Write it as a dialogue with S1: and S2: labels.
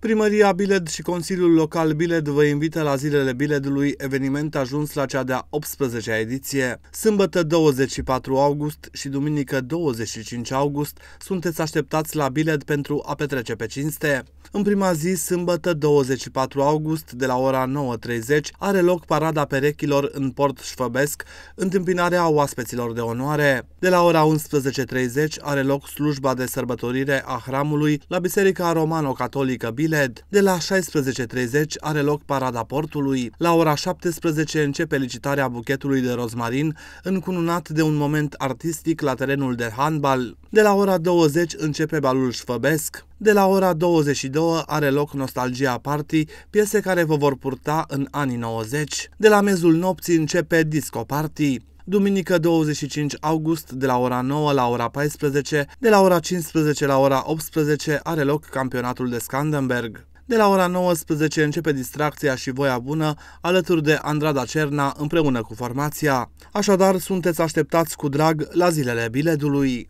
S1: Primăria Biled și Consiliul Local Biled vă invită la zilele Biledului, eveniment ajuns la cea de-a 18-a ediție. Sâmbătă 24 august și duminică 25 august sunteți așteptați la Biled pentru a petrece pe cinste. În prima zi, sâmbătă 24 august, de la ora 9.30, are loc parada perechilor în Port Șfăbesc, întâmpinarea oaspeților de onoare. De la ora 11.30 are loc slujba de sărbătorire a hramului la Biserica Romano-Catolică Biled, Oiled. De la 16.30 are loc parada portului, la ora 17 începe licitarea buchetului de rozmarin, încununat de un moment artistic la terenul de handbal. De la ora 20 începe balul șfăbesc. De la ora 22 are loc Nostalgia Party, piese care vă vor purta în anii 90. De la mezul nopții începe Disco Party duminică 25 august de la ora 9 la ora 14, de la ora 15 la ora 18 are loc campionatul de Scandenberg. De la ora 19 începe distracția și voia bună alături de Andrada Cerna împreună cu formația. Așadar, sunteți așteptați cu drag la zilele biledului.